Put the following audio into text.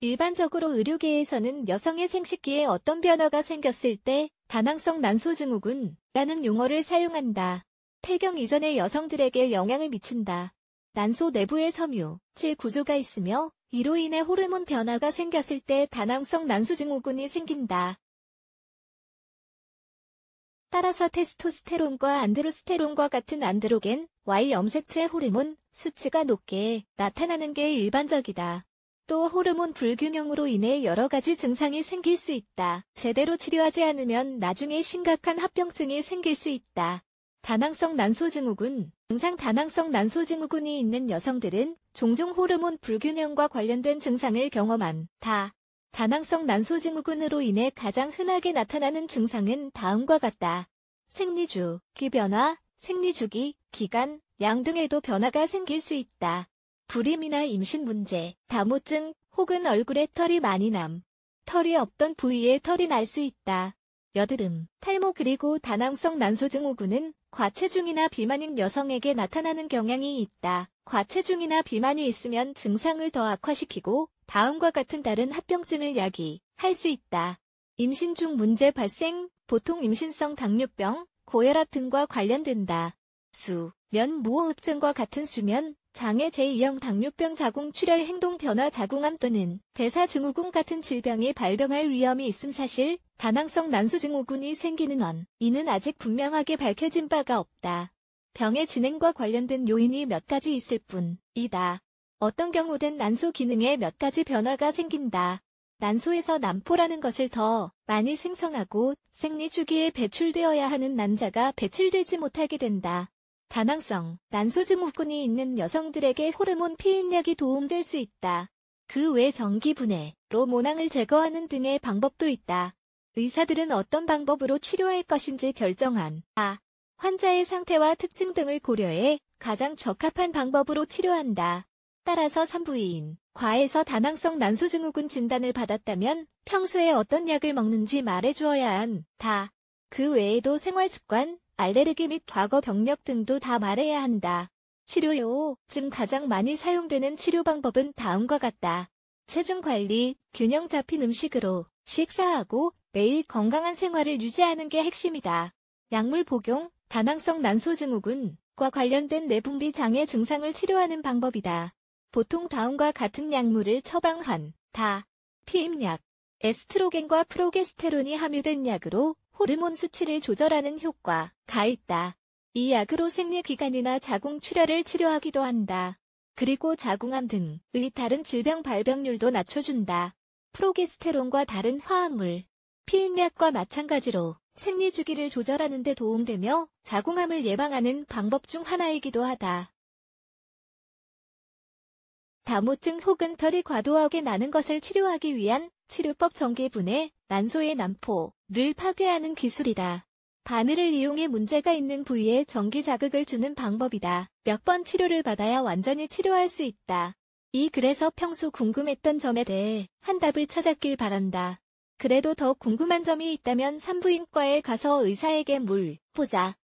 일반적으로 의료계에서는 여성의 생식기에 어떤 변화가 생겼을 때 다낭성 난소증후군 라는 용어를 사용한다. 폐경 이전의 여성들에게 영향을 미친다. 난소 내부에 섬유, 질 구조가 있으며 이로 인해 호르몬 변화가 생겼을 때 다낭성 난소증후군이 생긴다. 따라서 테스토스테론과 안드로스테론과 같은 안드로겐, Y 염색체 호르몬 수치가 높게 나타나는 게 일반적이다. 또 호르몬 불균형으로 인해 여러 가지 증상이 생길 수 있다. 제대로 치료하지 않으면 나중에 심각한 합병증이 생길 수 있다. 다낭성 난소증후군 증상 다낭성 난소증후군이 있는 여성들은 종종 호르몬 불균형과 관련된 증상을 경험한다. 다낭성 난소증후군으로 인해 가장 흔하게 나타나는 증상은 다음과 같다. 생리주, 기변화, 생리주기, 기간, 양 등에도 변화가 생길 수 있다. 불임이나 임신 문제, 다모증 혹은 얼굴에 털이 많이 남, 털이 없던 부위에 털이 날 수 있다. 여드름, 탈모 그리고 다낭성 난소증후군은 과체중이나 비만인 여성에게 나타나는 경향이 있다. 과체중이나 비만이 있으면 증상을 더 악화시키고 다음과 같은 다른 합병증을 야기할 수 있다. 임신 중 문제 발생, 보통 임신성 당뇨병, 고혈압 등과 관련된다. 수, 면 무호흡증과 같은 수면, 장애 제2형 당뇨병 자궁 출혈 행동 변화 자궁암 또는 대사증후군 같은 질병이 발병할 위험이 있음 사실 다낭성 난소증후군이 생기는 원 이는 아직 분명하게 밝혀진 바가 없다. 병의 진행과 관련된 요인이 몇 가지 있을 뿐이다. 어떤 경우든 난소 기능에 몇 가지 변화가 생긴다. 난소에서 난포라는 것을 더 많이 생성하고 생리 주기에 배출되어야 하는 난자가 배출되지 못하게 된다. 다낭성, 난소증후군이 있는 여성들에게 호르몬 피임약이 도움될 수 있다. 그 외 정기분해로 모낭을 제거하는 등의 방법도 있다. 의사들은 어떤 방법으로 치료할 것인지 결정한 아. 환자의 상태와 특징 등을 고려해 가장 적합한 방법으로 치료한다. 따라서 산부인, 과에서 다낭성 난소증후군 진단을 받았다면 평소에 어떤 약을 먹는지 말해주어야 한다. 그 외에도 생활습관, 알레르기 및 과거 병력 등도 다 말해야 한다. 치료요, 중 가장 많이 사용되는 치료 방법은 다음과 같다. 체중 관리, 균형 잡힌 음식으로 식사하고 매일 건강한 생활을 유지하는 게 핵심이다. 약물 복용, 다낭성 난소증후군과 관련된 내분비 장애 증상을 치료하는 방법이다. 보통 다음과 같은 약물을 처방한 다 피임약, 에스트로겐과 프로게스테론이 함유된 약으로 호르몬 수치를 조절하는 효과가 있다. 이 약으로 생리기관이나 자궁 출혈을 치료하기도 한다. 그리고 자궁암 등의 다른 질병 발병률도 낮춰준다. 프로게스테론과 다른 화합물, 피임약과 마찬가지로 생리 주기를 조절하는 데 도움되며 자궁암을 예방하는 방법 중 하나이기도 하다. 다모증 혹은 털이 과도하게 나는 것을 치료하기 위한 치료법 정기분해, 난소의 난포, 를 파괴하는 기술이다. 바늘을 이용해 문제가 있는 부위에 전기 자극을 주는 방법이다. 몇 번 치료를 받아야 완전히 치료할 수 있다. 이글에서 평소 궁금했던 점에 대해 한답을 찾았길 바란다. 그래도 더 궁금한 점이 있다면 산부인과에 가서 의사에게 물, 보자.